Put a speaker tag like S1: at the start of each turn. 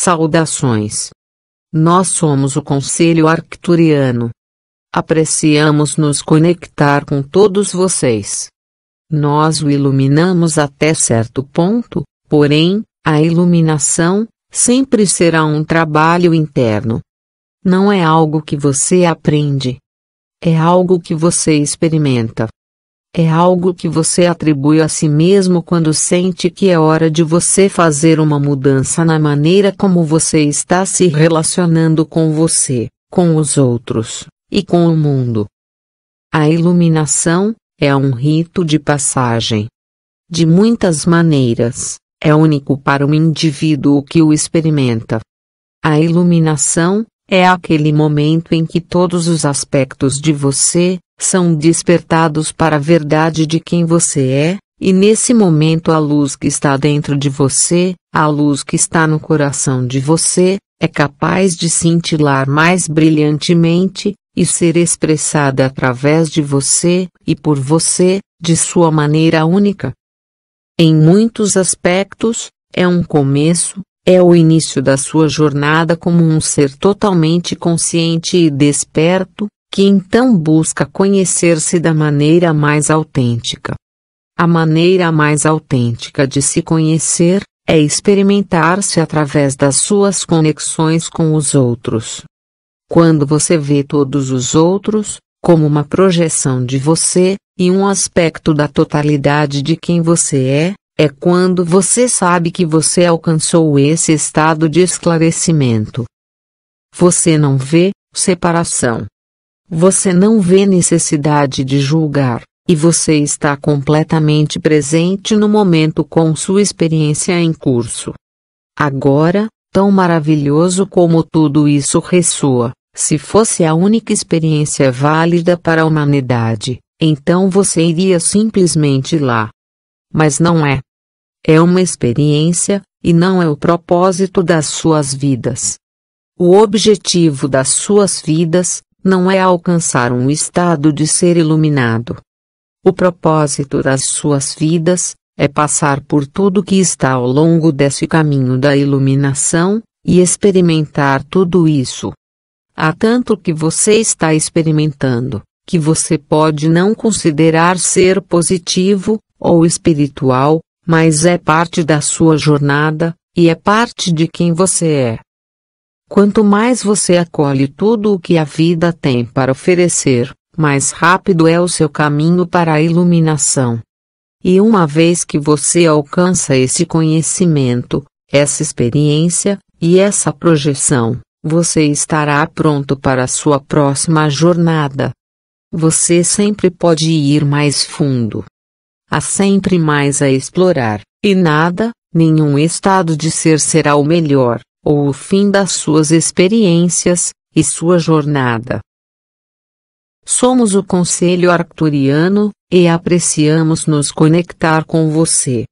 S1: Saudações. Nós somos o Conselho Arcturiano. Apreciamos nos conectar com todos vocês. Nós o iluminamos até certo ponto, porém, a iluminação sempre será um trabalho interno. Não é algo que você aprende. É algo que você experimenta. É algo que você atribui a si mesmo quando sente que é hora de você fazer uma mudança na maneira como você está se relacionando com você, com os outros e com o mundo. A iluminação é um rito de passagem. De muitas maneiras, é único para o indivíduo que o experimenta. A iluminação é aquele momento em que todos os aspectos de você são despertados para a verdade de quem você é, e nesse momento a luz que está dentro de você, a luz que está no coração de você, é capaz de cintilar mais brilhantemente e ser expressada através de você e por você, de sua maneira única. Em muitos aspectos, é um começo, é o início da sua jornada como um ser totalmente consciente e desperto, que então busca conhecer-se da maneira mais autêntica. A maneira mais autêntica de se conhecer é experimentar-se através das suas conexões com os outros. Quando você vê todos os outros, como uma projeção de você, e um aspecto da totalidade de quem você é, é quando você sabe que você alcançou esse estado de esclarecimento. Você não vê separação. Você não vê necessidade de julgar, e você está completamente presente no momento com sua experiência em curso. Agora, tão maravilhoso como tudo isso ressoa, se fosse a única experiência válida para a humanidade, então você iria simplesmente lá. Mas não é. É uma experiência, e não é o propósito das suas vidas. O objetivo das suas vidas não é alcançar um estado de ser iluminado. O propósito das suas vidas é passar por tudo que está ao longo desse caminho da iluminação e experimentar tudo isso. Há tanto que você está experimentando que você pode não considerar ser positivo ou espiritual, mas é parte da sua jornada, e é parte de quem você é. Quanto mais você acolhe tudo o que a vida tem para oferecer, mais rápido é o seu caminho para a iluminação. E uma vez que você alcança esse conhecimento, essa experiência, e essa projeção, você estará pronto para a sua próxima jornada. Você sempre pode ir mais fundo, Há sempre mais a explorar, e nada, nenhum estado de ser será o melhor, ou o fim das suas experiências, e sua jornada. Somos o Conselho Arcturiano, e apreciamos nos conectar com você.